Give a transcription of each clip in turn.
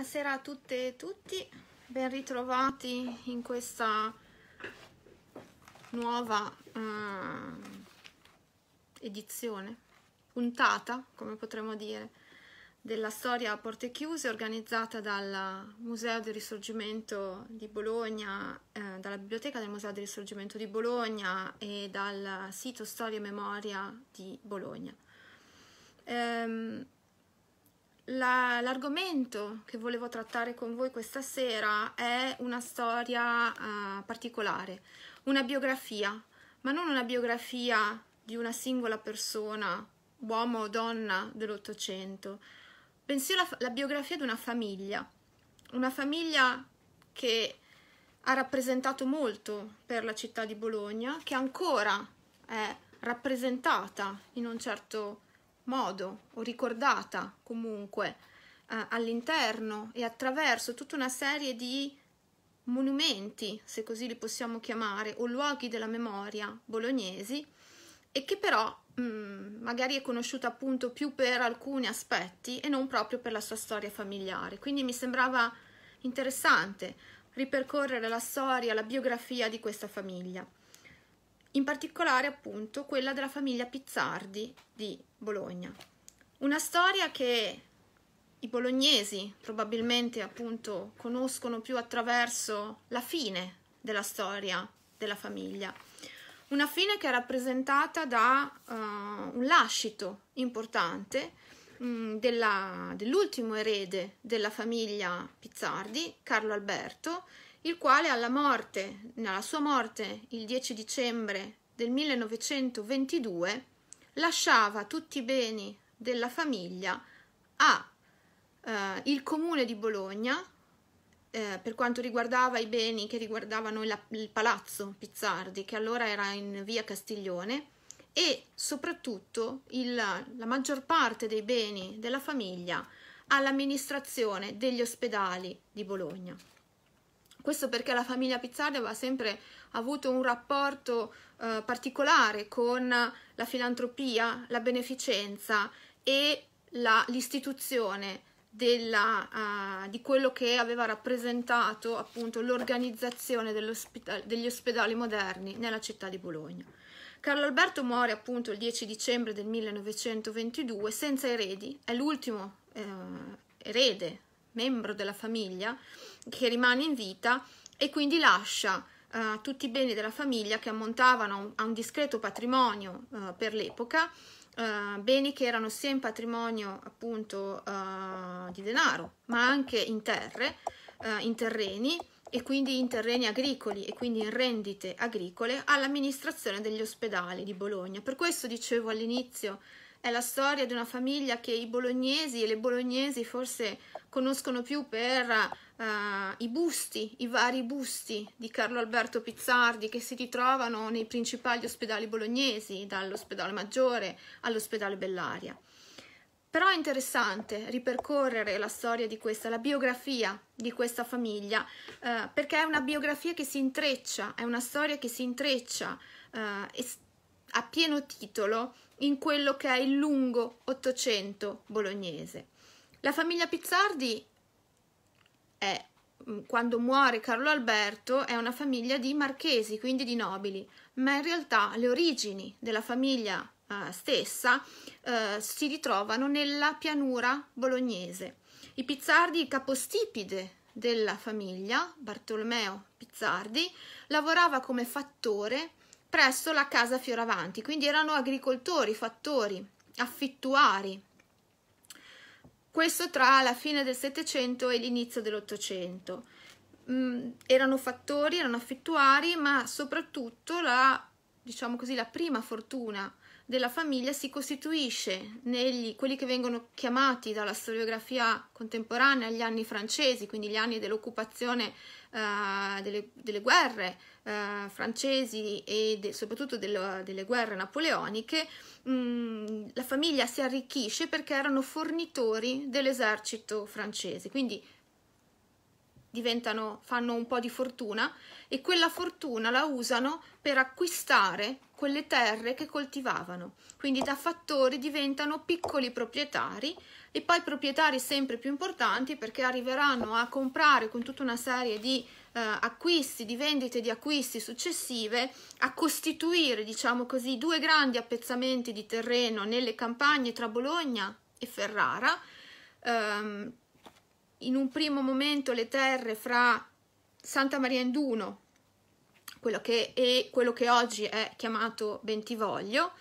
Buonasera a tutte e tutti, ben ritrovati in questa nuova eh, edizione, puntata, come potremmo dire, della storia a porte chiuse organizzata dal Museo del Risorgimento di Bologna, eh, dalla Biblioteca del Museo del Risorgimento di Bologna e dal sito Storia e Memoria di Bologna. Ehm, la, l'argomento che volevo trattare con voi questa sera è una storia uh, particolare, una biografia, ma non una biografia di una singola persona, uomo o donna dell'Ottocento, bensì la, la biografia di una famiglia, una famiglia che ha rappresentato molto per la città di Bologna, che ancora è rappresentata in un certo modo o ricordata comunque eh, all'interno e attraverso tutta una serie di monumenti, se così li possiamo chiamare, o luoghi della memoria bolognesi e che però mh, mm, magari è conosciuta appunto più per alcuni aspetti e non proprio per la sua storia familiare. Quindi mi sembrava interessante ripercorrere la storia, la biografia di questa famiglia in particolare appunto quella della famiglia Pizzardi di Bologna. Una storia che i bolognesi probabilmente appunto conoscono più attraverso la fine della storia della famiglia. Una fine che è rappresentata da uh, un lascito importante mh, mm, della, dell'ultimo erede della famiglia Pizzardi, Carlo Alberto, il quale alla morte, alla sua morte il 10 dicembre del 1922, lasciava tutti i beni della famiglia a eh, il comune di Bologna eh, per quanto riguardava i beni che riguardavano il, il palazzo Pizzardi, che allora era in via Castiglione, e soprattutto il, la maggior parte dei beni della famiglia all'amministrazione degli ospedali di Bologna. Questo perché la famiglia Pizzardi aveva sempre avuto un rapporto eh, particolare con la filantropia, la beneficenza e l'istituzione uh, di quello che aveva rappresentato appunto l'organizzazione degli ospedali moderni nella città di Bologna. Carlo Alberto muore appunto il 10 dicembre del 1922 senza eredi, è l'ultimo eh, erede, membro della famiglia, che rimane in vita e quindi lascia eh, tutti i beni della famiglia che ammontavano a un discreto patrimonio eh, per l'epoca, eh, beni che erano sia in patrimonio appunto eh, di denaro, ma anche in terre, eh, in terreni e quindi in terreni agricoli e quindi in rendite agricole all'amministrazione degli ospedali di Bologna. Per questo dicevo all'inizio è la storia di una famiglia che i bolognesi e le bolognesi forse conoscono più per Uh, i busti, i vari busti di Carlo Alberto Pizzardi che si ritrovano nei principali ospedali bolognesi, dall'ospedale Maggiore all'ospedale Bellaria. Però è interessante ripercorrere la storia di questa, la biografia di questa famiglia, uh, perché è una biografia che si intreccia, è una storia che si intreccia uh, a pieno titolo in quello che è il lungo Ottocento bolognese. La famiglia Pizzardi è, mm, quando muore Carlo Alberto è una famiglia di marchesi, quindi di nobili, ma in realtà le origini della famiglia eh, stessa eh, si ritrovano nella pianura bolognese. I Pizzardi, il capostipite della famiglia, Bartolomeo Pizzardi, lavorava come fattore presso la casa Fioravanti, quindi erano agricoltori, fattori, affittuari questo tra la fine del Settecento e l'inizio dell'Ottocento. Mm, erano fattori, erano affittuari, ma soprattutto la, diciamo così, la prima fortuna della famiglia si costituisce negli quelli che vengono chiamati dalla storiografia contemporanea gli anni francesi, quindi gli anni dell'occupazione uh, delle, delle, guerre uh, francesi e de, soprattutto dello, delle guerre napoleoniche, mh, mm, la famiglia si arricchisce perché erano fornitori dell'esercito francese, quindi diventano, fanno un po' di fortuna e quella fortuna la usano per acquistare quelle terre che coltivavano. Quindi da fattori diventano piccoli proprietari e poi proprietari sempre più importanti perché arriveranno a comprare con tutta una serie di eh, acquisti, di vendite di acquisti successive, a costituire, diciamo così, due grandi appezzamenti di terreno nelle campagne tra Bologna e Ferrara. Ehm, in un primo momento le terre fra Santa Maria Induno quello che, e quello che oggi è chiamato Bentivoglio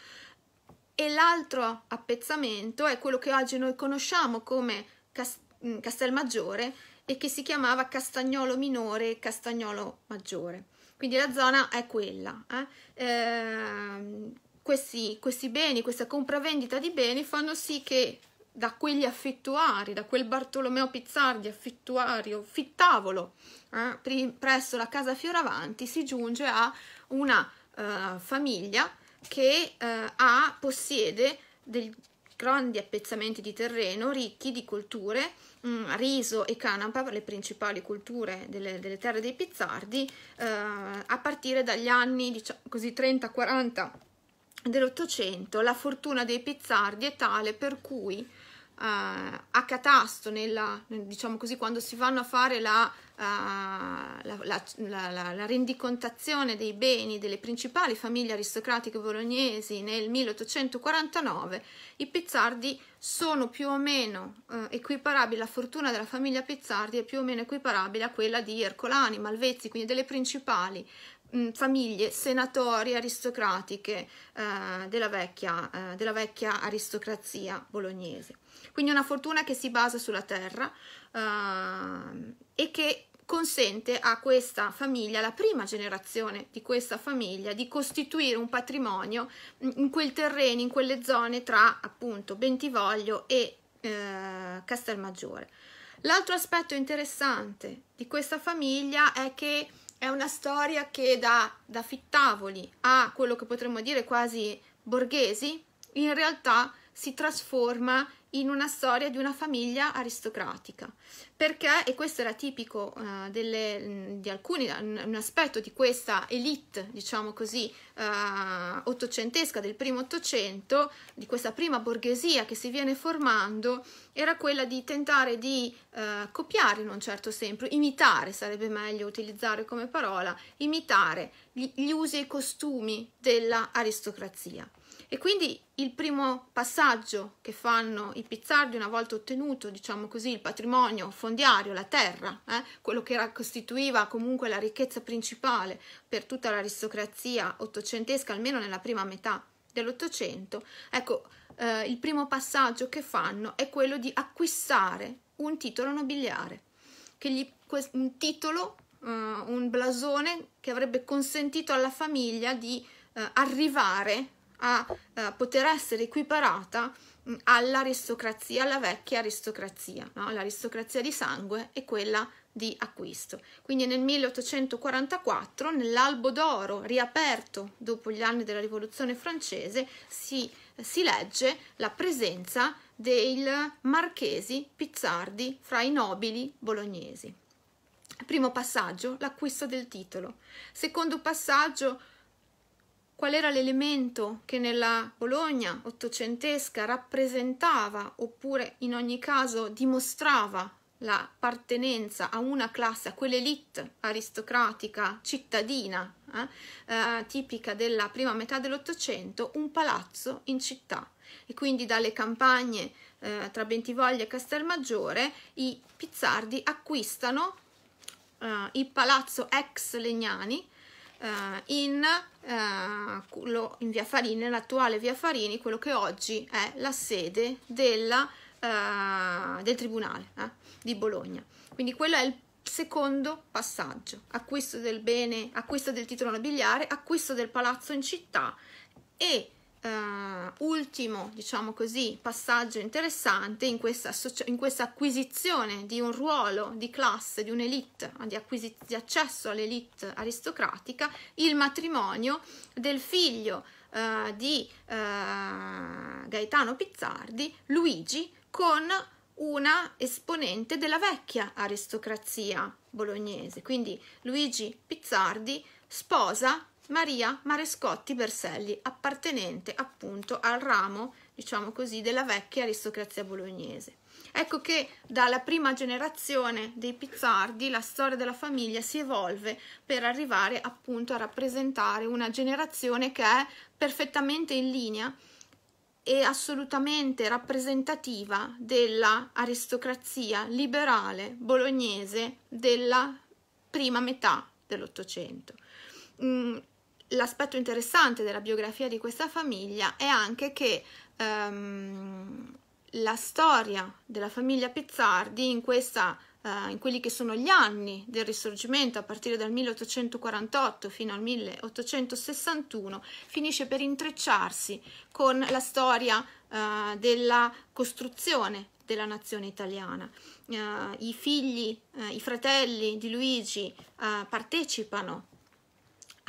e l'altro appezzamento è quello che oggi noi conosciamo come Cas mm, Castelmaggiore e che si chiamava Castagnolo Minore e Castagnolo Maggiore. Quindi la zona è quella. Eh? Eh, questi, questi beni, questa compravendita di beni fanno sì che da quegli affittuari, da quel Bartolomeo Pizzardi affittuario, fittavolo, eh, presso la casa Fioravanti, si giunge a una eh, famiglia che eh, ha, possiede dei grandi appezzamenti di terreno ricchi di colture, mh, mm, riso e canapa, le principali culture delle, delle terre dei Pizzardi, eh, a partire dagli anni diciamo, così 30-40 dell'Ottocento, la fortuna dei Pizzardi è tale per cui uh, a catasto, nella, diciamo così, quando si vanno a fare la, uh, la, la, la, rendicontazione dei beni delle principali famiglie aristocratiche bolognesi nel 1849, i Pizzardi sono più o meno uh, equiparabili, la fortuna della famiglia Pizzardi è più o meno equiparabile a quella di Ercolani, Malvezzi, quindi delle principali famiglie senatori aristocratiche eh, della, vecchia, eh, della vecchia aristocrazia bolognese. Quindi una fortuna che si basa sulla terra uh, e che consente a questa famiglia, alla prima generazione di questa famiglia, di costituire un patrimonio in quel terreno, in quelle zone tra appunto Bentivoglio e eh, Castelmaggiore. L'altro aspetto interessante di questa famiglia è che è una storia che da, da fittavoli a quello che potremmo dire quasi borghesi, in realtà si trasforma in una storia di una famiglia aristocratica. Perché, e questo era tipico uh, delle, di alcuni, un aspetto di questa elite, diciamo così, uh, ottocentesca del primo ottocento, di questa prima borghesia che si viene formando, era quella di tentare di uh, copiare in un certo senso, imitare, sarebbe meglio utilizzare come parola, imitare gli, gli usi e i costumi dell'aristocrazia. E quindi il primo passaggio che fanno i pizzardi una volta ottenuto, diciamo così, il patrimonio fondiario, la terra, eh, quello che costituiva comunque la ricchezza principale per tutta l'aristocrazia ottocentesca, almeno nella prima metà dell'Ottocento, ecco, eh, il primo passaggio che fanno è quello di acquistare un titolo nobiliare, gli, un titolo, eh, un blasone che avrebbe consentito alla famiglia di eh, arrivare a eh, poter essere equiparata mm, all'aristocrazia, alla vecchia aristocrazia, no? l'aristocrazia di sangue e quella di acquisto. Quindi nel 1844, nell'albo d'oro riaperto dopo gli anni della rivoluzione francese, si, si legge la presenza dei marchesi Pizzardi fra i nobili bolognesi. Primo passaggio, l'acquisto del titolo. Secondo passaggio, qual era l'elemento che nella Bologna ottocentesca rappresentava oppure in ogni caso dimostrava l'appartenenza a una classe, a quell'elite aristocratica cittadina eh, eh, tipica della prima metà dell'Ottocento, un palazzo in città e quindi dalle campagne eh, tra Bentivoglia e Castelmaggiore i pizzardi acquistano eh, il palazzo ex Legnani eh, in, eh, in via Farini, nell'attuale via Farini, quello che oggi è la sede della, eh, del Tribunale di Bologna. Quindi quello è il secondo passaggio, acquisto del bene, acquisto del titolo nobiliare, acquisto del palazzo in città e uh, ultimo, diciamo così, passaggio interessante in questa, in questa, acquisizione di un ruolo di classe, di un'elite, di, di accesso all'elite aristocratica, il matrimonio del figlio uh, di uh, Gaetano Pizzardi, Luigi, con una esponente della vecchia aristocrazia bolognese. Quindi Luigi Pizzardi sposa Maria Marescotti Berselli, appartenente appunto al ramo, diciamo così, della vecchia aristocrazia bolognese. Ecco che dalla prima generazione dei Pizzardi la storia della famiglia si evolve per arrivare appunto a rappresentare una generazione che è perfettamente in linea e assolutamente rappresentativa dell'aristocrazia liberale bolognese della prima metà dell'Ottocento. Mm, l'aspetto interessante della biografia di questa famiglia è anche che um, la storia della famiglia Pizzardi in, questa, uh, in quelli che sono gli anni del risorgimento a partire dal 1848 fino al 1861 finisce per intrecciarsi con la storia uh, della costruzione della nazione italiana. Uh, I figli, i fratelli di Luigi partecipano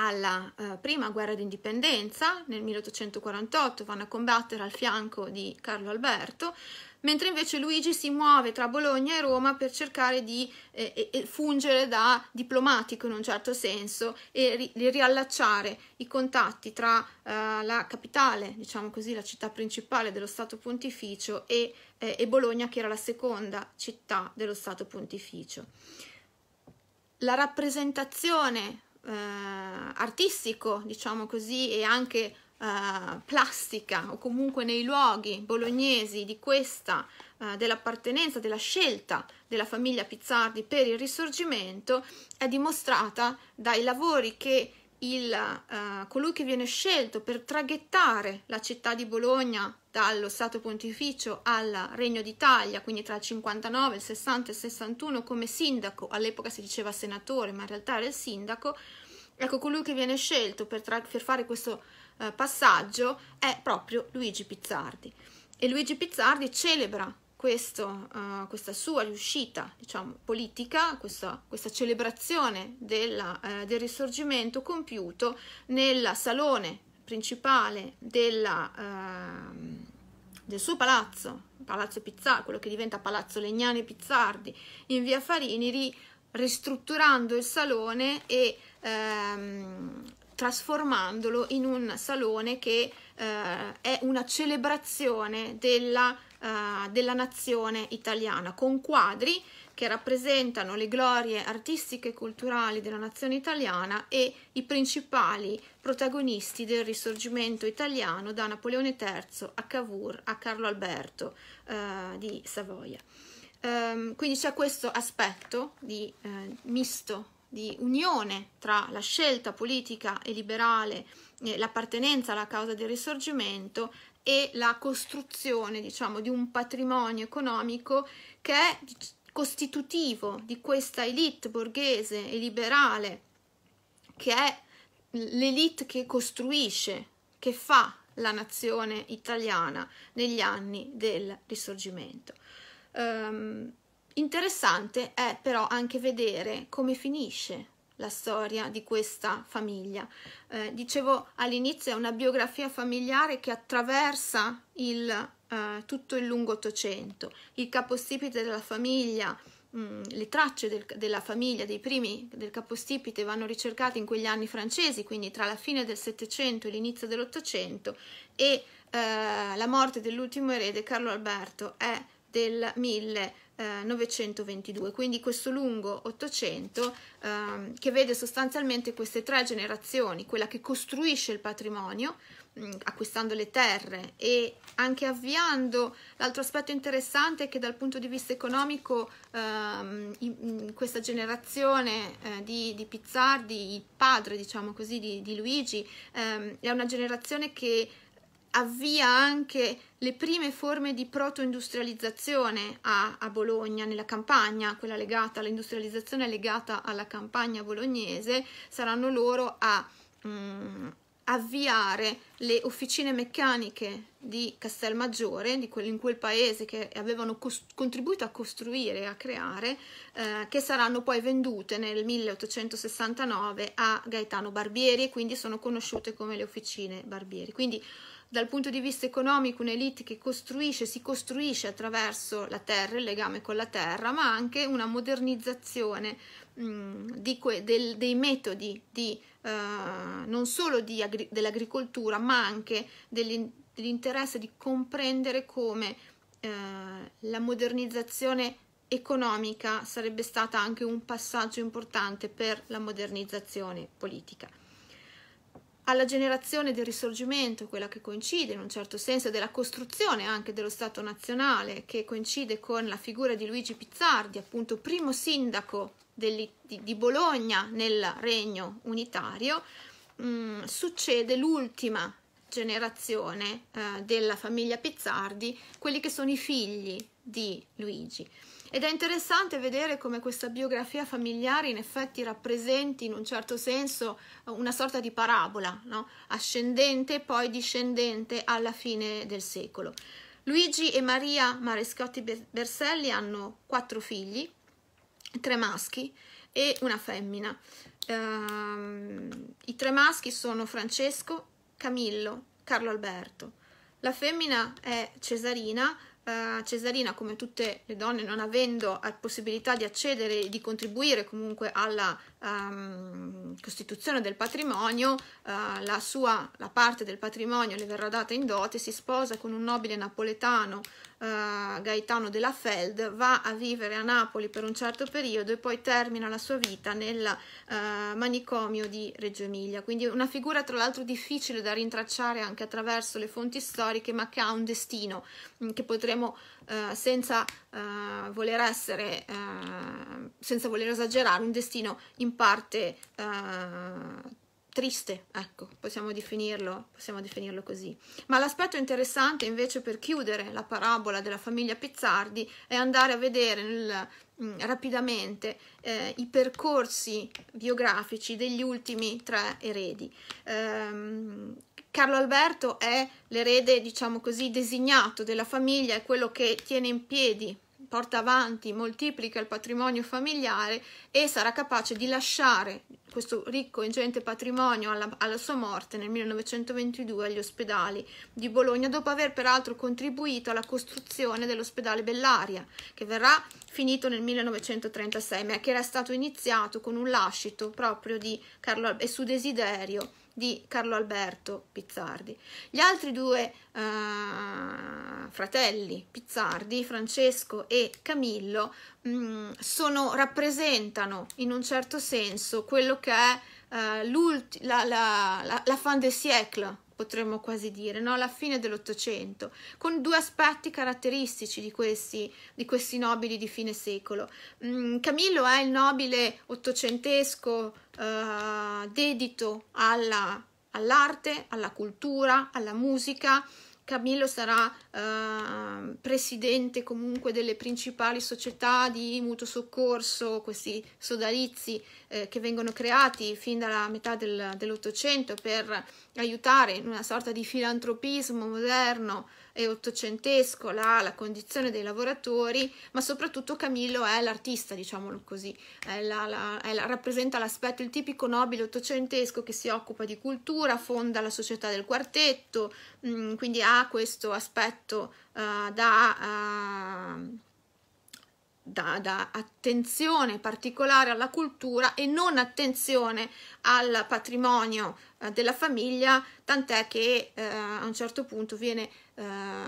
alla eh, prima guerra d'indipendenza, nel 1848 vanno a combattere al fianco di Carlo Alberto, mentre invece Luigi si muove tra Bologna e Roma per cercare di eh, fungere da diplomatico in un certo senso e ri riallacciare i contatti tra eh, la capitale, diciamo così, la città principale dello Stato Pontificio e, eh, e Bologna che era la seconda città dello Stato Pontificio. La rappresentazione eh, artistico, diciamo così, e anche Uh, plastica o comunque nei luoghi bolognesi di questa eh, dell'appartenenza, della scelta della famiglia Pizzardi per il risorgimento è dimostrata dai lavori che il, uh, colui che viene scelto per traghettare la città di Bologna dallo Stato Pontificio al Regno d'Italia, quindi tra il 59, il 60 e il 61 come sindaco, all'epoca si diceva senatore, ma in realtà era il sindaco, ecco colui che viene scelto per, tra- per fare questo eh, passaggio è proprio Luigi Pizzardi. E Luigi Pizzardi celebra questo, uh, questa sua riuscita diciamo, politica, questa, questa celebrazione della, uh, del risorgimento compiuto nel salone principale della, uh, del suo palazzo, Palazzo Pizzardi, quello che diventa Palazzo Legnani Pizzardi, in via Fariniri, ristrutturando il salone e ehm, trasformandolo in un salone che eh, è una celebrazione della, eh, della nazione italiana, con quadri che rappresentano le glorie artistiche e culturali della nazione italiana e i principali protagonisti del risorgimento italiano da Napoleone III a Cavour a Carlo Alberto eh, di Savoia. Um, quindi c'è questo aspetto di eh, misto di unione tra la scelta politica e liberale, eh, l'appartenenza alla causa del risorgimento e la costruzione, diciamo, di un patrimonio economico che è costitutivo di questa elite borghese e liberale che è l'elite che costruisce, che fa la nazione italiana negli anni del risorgimento. Um, interessante è però anche vedere come finisce la storia di questa famiglia. Eh, dicevo all'inizio è una biografia familiare che attraversa il eh, tutto il lungo Ottocento, il capostipite della famiglia, mh, mm, le tracce del, della famiglia, dei primi del capostipite vanno ricercate in quegli anni francesi, quindi tra la fine del Settecento e l'inizio dell'Ottocento e eh, la morte dell'ultimo erede Carlo Alberto è del 1922, quindi questo lungo Ottocento ehm, che vede sostanzialmente queste tre generazioni, quella che costruisce il patrimonio, Mm, acquistando le terre e anche avviando l'altro aspetto interessante è che dal punto di vista economico ehm, in, in questa generazione eh, di, di, Pizzardi, il padre diciamo così di, di Luigi, ehm, è una generazione che avvia anche le prime forme di proto-industrializzazione a, a, Bologna, nella campagna, quella legata all'industrializzazione legata alla campagna bolognese, saranno loro a... Mh, mm, avviare le officine meccaniche di Castelmaggiore, di quel, in quel paese che avevano contribuito a costruire e a creare, eh, che saranno poi vendute nel 1869 a Gaetano Barbieri e quindi sono conosciute come le officine Barbieri. Quindi dal punto di vista economico un'elite che costruisce, si costruisce attraverso la terra, il legame con la terra, ma anche una modernizzazione mh, que, del, dei metodi di eh, non solo dell'agricoltura ma anche dell'interesse di comprendere come eh, la modernizzazione economica sarebbe stata anche un passaggio importante per la modernizzazione politica. Alla generazione del risorgimento, quella che coincide in un certo senso della costruzione anche dello Stato nazionale, che coincide con la figura di Luigi Pizzardi, appunto primo sindaco di, di Bologna nel regno unitario, mh, mm, succede l'ultima generazione eh, della famiglia Pizzardi, quelli che sono i figli di Luigi. Ed è interessante vedere come questa biografia familiare in effetti rappresenti in un certo senso una sorta di parabola, no? ascendente e poi discendente alla fine del secolo. Luigi e Maria Marescotti Berselli hanno quattro figli, tre maschi e una femmina. Ehm, I tre maschi sono Francesco, Camillo, Carlo Alberto. La femmina è Cesarina, Uh, Cesarina, come tutte le donne, non avendo possibilità di accedere e di contribuire comunque alla um, costituzione del patrimonio, uh, la sua la parte del patrimonio le verrà data in dote, si sposa con un nobile napoletano Uh, Gaetano della Feld, va a vivere a Napoli per un certo periodo e poi termina la sua vita nel uh, manicomio di Reggio Emilia. Quindi una figura tra l'altro difficile da rintracciare anche attraverso le fonti storiche, ma che ha un destino mm, che potremo eh, senza eh, voler essere, eh, senza voler esagerare, un destino in parte eh, triste, ecco, possiamo definirlo, possiamo definirlo così. Ma l'aspetto interessante invece per chiudere la parabola della famiglia Pizzardi è andare a vedere nel, mh, mm, rapidamente eh, i percorsi biografici degli ultimi tre eredi. Ehm, Carlo Alberto è l'erede, diciamo così, designato della famiglia, è quello che tiene in piedi, porta avanti, moltiplica il patrimonio familiare e sarà capace di lasciare questo ricco e ingente patrimonio alla, alla, sua morte nel 1922 agli ospedali di Bologna, dopo aver peraltro contribuito alla costruzione dell'ospedale Bellaria, che verrà finito nel 1936, ma che era stato iniziato con un lascito proprio di Carlo Alberto e su desiderio di Carlo Alberto Pizzardi. Gli altri due uh, fratelli Pizzardi, Francesco e Camillo, mh, mm, sono, rappresentano in un certo senso quello che è uh, la, la, la, la fin de siècle potremmo quasi dire, no? alla fine dell'Ottocento, con due aspetti caratteristici di questi, di questi nobili di fine secolo. Mm, Camillo è il nobile ottocentesco eh, dedito alla, all'arte, alla cultura, alla musica, Camillo sarà eh, presidente comunque delle principali società di mutuo soccorso, questi sodalizi eh, che vengono creati fin dalla metà del, dell'Ottocento per aiutare in una sorta di filantropismo moderno è ottocentesco la, la condizione dei lavoratori, ma soprattutto Camillo è l'artista, diciamolo così, la, la, rappresenta l'aspetto, il tipico nobile ottocentesco che si occupa di cultura, fonda la società del quartetto, mh, mm, quindi ha questo aspetto uh, da... Uh, da, da, attenzione particolare alla cultura e non attenzione al patrimonio eh, della famiglia, tant'è che eh, a un certo punto viene eh,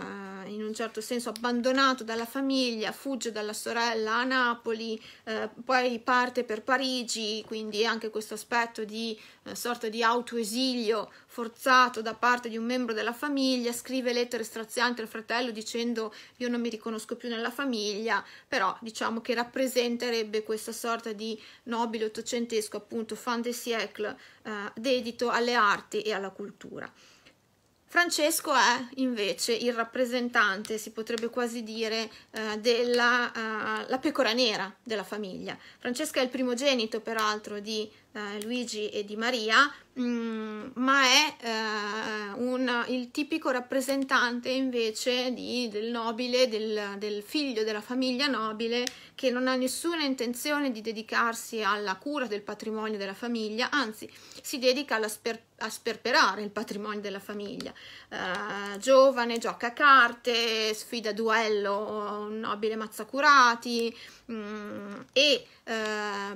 in un certo senso abbandonato dalla famiglia, fugge dalla sorella a Napoli, eh, poi parte per Parigi, quindi anche questo aspetto di eh, sorta di autoesilio forzato da parte di un membro della famiglia, scrive lettere strazianti al fratello dicendo io non mi riconosco più nella famiglia, però diciamo che rappresenterebbe questa sorta di nobile ottocentesco appunto fan de eh, siècle dedito alle arti e alla cultura. Francesco è invece il rappresentante, si potrebbe quasi dire, eh, della eh, pecora nera della famiglia. Francesco è il primogenito, peraltro, di eh, Luigi e di Maria, mh, mm, ma è eh, un, il tipico rappresentante invece di, del nobile, del, del, figlio della famiglia nobile che non ha nessuna intenzione di dedicarsi alla cura del patrimonio della famiglia, anzi si dedica sper, a sperperare il patrimonio della famiglia. Eh, giovane, gioca a carte, sfida a duello, nobile mazzacurati mh, mm, e eh,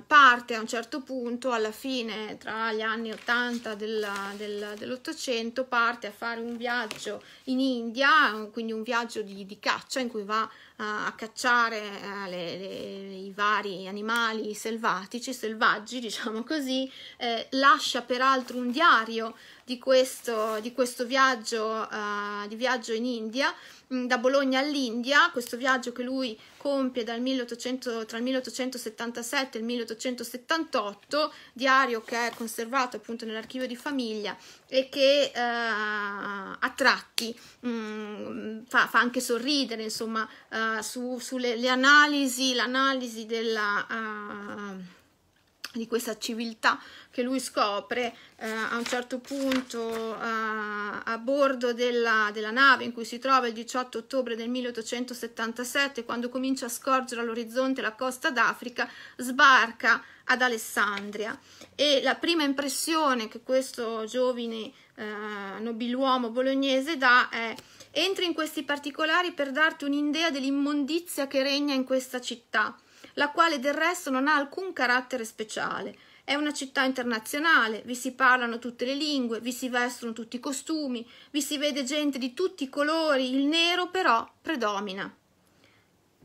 parte a un certo punto alla alla fine, tra gli anni 80 dell'Ottocento, parte a fare un viaggio in India, quindi un viaggio di, di caccia in cui va a, cacciare eh, le, le, i vari animali selvatici, selvaggi, diciamo così, eh, lascia peraltro un diario di questo, di questo viaggio, eh, di viaggio in India, mm, da Bologna all'India, questo viaggio che lui compie 1800, tra il 1877 e il 1878, diario che è conservato appunto nell'archivio di famiglia e che eh, a tratti mh, mm, fa, fa, anche sorridere, insomma, uh, sulle su analisi, l'analisi della... Uh, di questa civiltà che lui scopre eh, a un certo punto eh, a bordo della, della, nave in cui si trova il 18 ottobre del 1877, quando comincia a scorgere all'orizzonte la costa d'Africa, sbarca ad Alessandria e la prima impressione che questo giovine eh, nobiluomo bolognese dà è entri in questi particolari per darti un'idea dell'immondizia che regna in questa città la quale del resto non ha alcun carattere speciale. È una città internazionale, vi si parlano tutte le lingue, vi si vestono tutti i costumi, vi si vede gente di tutti i colori, il nero però predomina.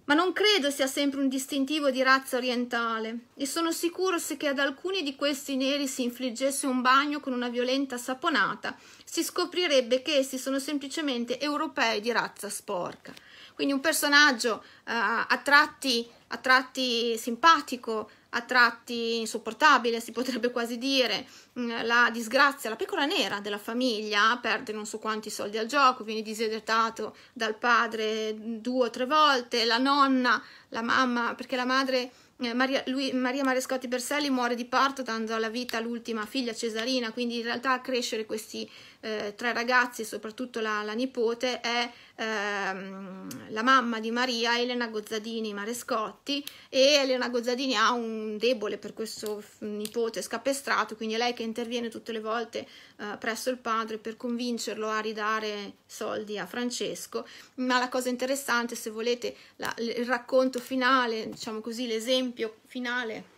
Ma non credo sia sempre un distintivo di razza orientale e sono sicuro se che ad alcuni di questi neri si infliggesse un bagno con una violenta saponata, si scoprirebbe che essi sono semplicemente europei di razza sporca. Quindi un personaggio eh, a, tratti, a tratti simpatico, a tratti insopportabile, si potrebbe quasi dire, mm, la disgrazia, la piccola nera della famiglia, perde non so quanti soldi al gioco, viene diseredatato dal padre due o tre volte, la nonna, la mamma, perché la madre eh, Maria, lui, Maria Marescotti Berselli muore di parto dando alla vita l'ultima figlia Cesarina, quindi in realtà crescere questi eh, tre ragazzi, soprattutto la, la nipote, è ehm, la mamma di Maria, Elena Gozzadini Marescotti, e Elena Gozzadini ha un debole per questo nipote scapestrato, quindi è lei che interviene tutte le volte eh, presso il padre per convincerlo a ridare soldi a Francesco. Ma la cosa interessante, se volete, la, il racconto finale, diciamo così, l'esempio finale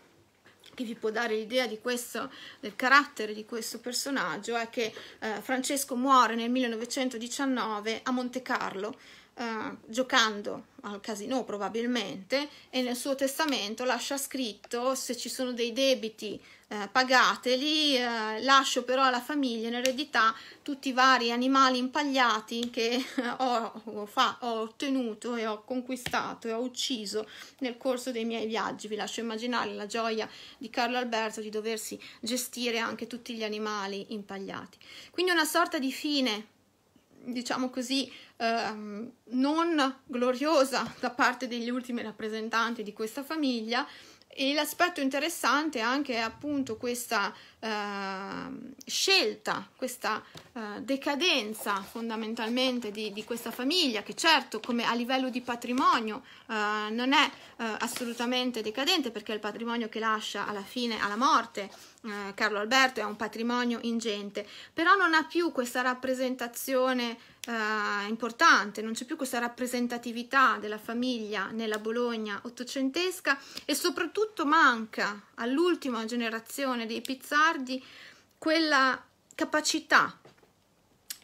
che vi può dare l'idea del carattere di questo personaggio è che eh, Francesco muore nel 1919 a Monte Carlo eh, giocando al casino probabilmente e nel suo testamento lascia scritto se ci sono dei debiti eh, pagateli, eh, lascio però alla famiglia in eredità tutti i vari animali impagliati che ho, ho, fa, ho ottenuto e ho conquistato e ho ucciso nel corso dei miei viaggi. Vi lascio immaginare la gioia di Carlo Alberto di doversi gestire anche tutti gli animali impagliati. Quindi una sorta di fine, diciamo così, eh, non gloriosa da parte degli ultimi rappresentanti di questa famiglia e l'aspetto interessante anche è appunto questa eh, scelta, questa eh, decadenza fondamentalmente di, di, questa famiglia, che certo come a livello di patrimonio eh, non è eh, assolutamente decadente perché è il patrimonio che lascia alla fine, alla morte, eh, Carlo Alberto è un patrimonio ingente, però non ha più questa rappresentazione Uh, importante, non c'è più questa rappresentatività della famiglia nella Bologna ottocentesca e soprattutto soprattutto manca all'ultima generazione dei pizzardi quella capacità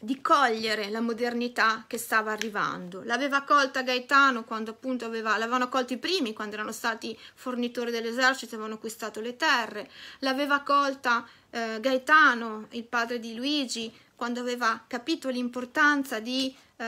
di cogliere la modernità che stava arrivando. L'aveva colta Gaetano quando appunto aveva, l'avevano colta i primi, quando erano stati fornitori dell'esercito, e avevano acquistato le terre, l'aveva colta eh, Gaetano, il padre di Luigi, quando aveva capito l'importanza di eh,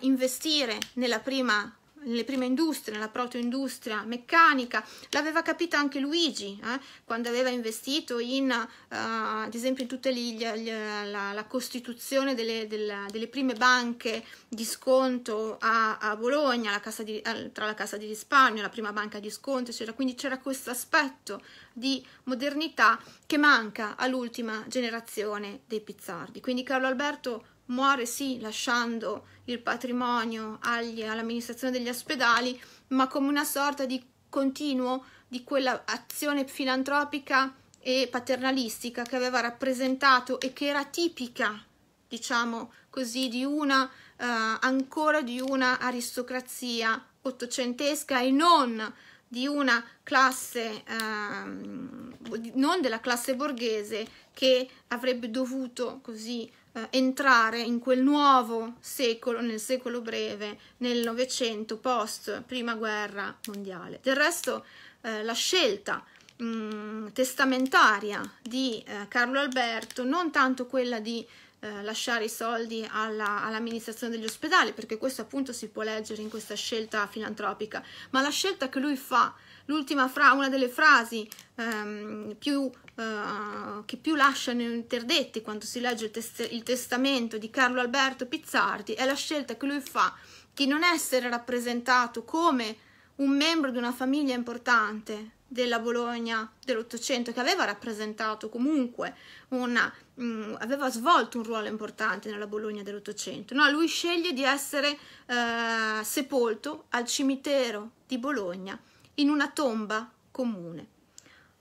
investire nella prima nelle prime industrie, nella protoindustria meccanica, l'aveva capito anche Luigi eh, quando aveva investito in, uh, ad esempio, in tutta gli, gli, la, la, costituzione delle, della, delle, prime banche di sconto a, a Bologna, la di, eh, tra la Cassa di Risparmio, la prima banca di sconto, eccetera. Quindi c'era questo aspetto di modernità che manca all'ultima generazione dei pizzardi. Quindi Carlo Alberto muore sì lasciando il patrimonio agli, all'amministrazione degli ospedali, ma come una sorta di continuo di quella azione filantropica e paternalistica che aveva rappresentato e che era tipica, diciamo così, di una, eh, ancora di una aristocrazia ottocentesca e non di una classe, ehm, non della classe borghese che avrebbe dovuto così eh, entrare in quel nuovo secolo, nel secolo breve, nel Novecento post Prima Guerra Mondiale. Del resto eh, la scelta mh, mm, testamentaria di eh, Carlo Alberto, non tanto quella di eh, lasciare i soldi all'amministrazione degli ospedali, perché questo appunto si può leggere in questa scelta filantropica, ma la scelta che lui fa l'ultima fra una delle frasi ehm, più, eh, che più lasciano interdetti quando si legge il, tes il testamento di Carlo Alberto Pizzardi è la scelta che lui fa di non essere rappresentato come un membro di una famiglia importante della Bologna dell'Ottocento che aveva rappresentato comunque una mh, mm, aveva svolto un ruolo importante nella Bologna dell'Ottocento. No, lui sceglie di essere eh, sepolto al cimitero di Bologna in una tomba comune.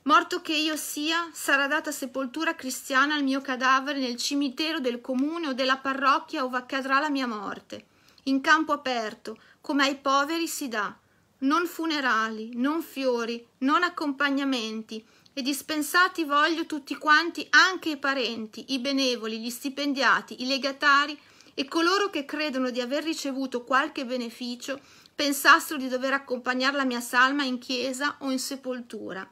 Morto che io sia, sarà data sepoltura cristiana al mio cadavere nel cimitero del comune o della parrocchia ove accadrà la mia morte. In campo aperto, come ai poveri si dà. Non funerali, non fiori, non accompagnamenti, e dispensati voglio tutti quanti, anche i parenti, i benevoli, gli stipendiati, i legatari e coloro che credono di aver ricevuto qualche beneficio pensassero di dover accompagnare la mia salma in chiesa o in sepoltura.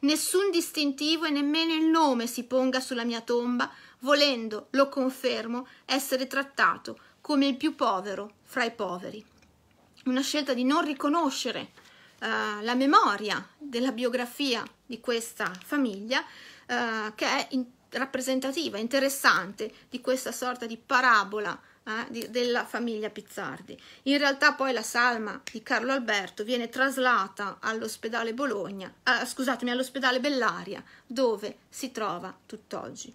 Nessun distintivo e nemmeno il nome si ponga sulla mia tomba, volendo, lo confermo, essere trattato come il più povero fra i poveri. Una scelta di non riconoscere Uh, la memoria della biografia di questa famiglia uh, che è in rappresentativa, interessante di questa sorta di parabola eh, di, della famiglia Pizzardi. In realtà poi la salma di Carlo Alberto viene traslata all'ospedale Bologna, eh, scusatemi, all'ospedale Bellaria, dove si trova tutt'oggi.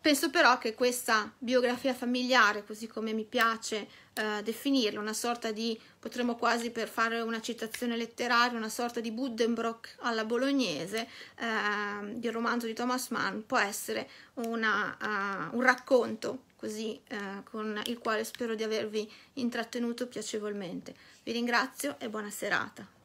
Penso però che questa biografia familiare, così come mi piace eh, definirla, una sorta di, potremmo quasi per fare una citazione letteraria, una sorta di Buddenbrock alla bolognese, eh, di romanzo di Thomas Mann, può essere una, uh, un racconto così eh, con il quale spero di avervi intrattenuto piacevolmente. Vi ringrazio e buona serata.